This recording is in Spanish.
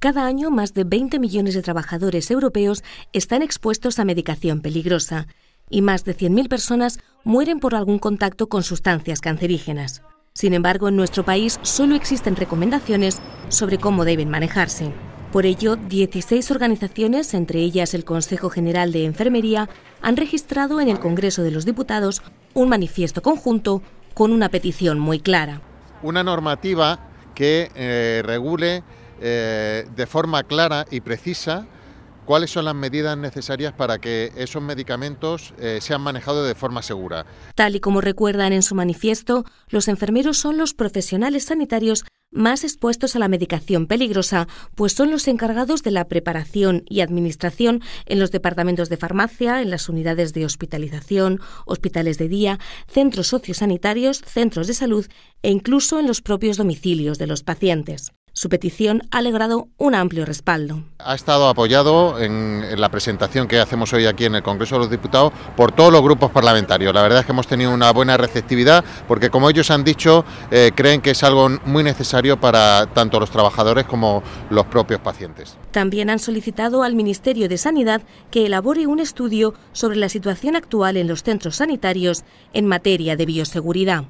Cada año más de 20 millones de trabajadores europeos están expuestos a medicación peligrosa y más de 100.000 personas mueren por algún contacto con sustancias cancerígenas. Sin embargo, en nuestro país solo existen recomendaciones sobre cómo deben manejarse. Por ello, 16 organizaciones, entre ellas el Consejo General de Enfermería, han registrado en el Congreso de los Diputados un manifiesto conjunto con una petición muy clara. Una normativa que eh, regule eh, de forma clara y precisa cuáles son las medidas necesarias para que esos medicamentos eh, sean manejados de forma segura. Tal y como recuerdan en su manifiesto, los enfermeros son los profesionales sanitarios más expuestos a la medicación peligrosa, pues son los encargados de la preparación y administración en los departamentos de farmacia, en las unidades de hospitalización, hospitales de día, centros sociosanitarios, centros de salud e incluso en los propios domicilios de los pacientes. Su petición ha logrado un amplio respaldo. Ha estado apoyado en, la presentación que hacemos hoy aquí en el Congreso de los Diputados por todos los grupos parlamentarios. La verdad es que hemos tenido una buena receptividad porque, como ellos han dicho, eh, creen que es algo muy necesario para tanto los trabajadores como los propios pacientes. También han solicitado al Ministerio de Sanidad que elabore un estudio sobre la situación actual en los centros sanitarios en materia de bioseguridad.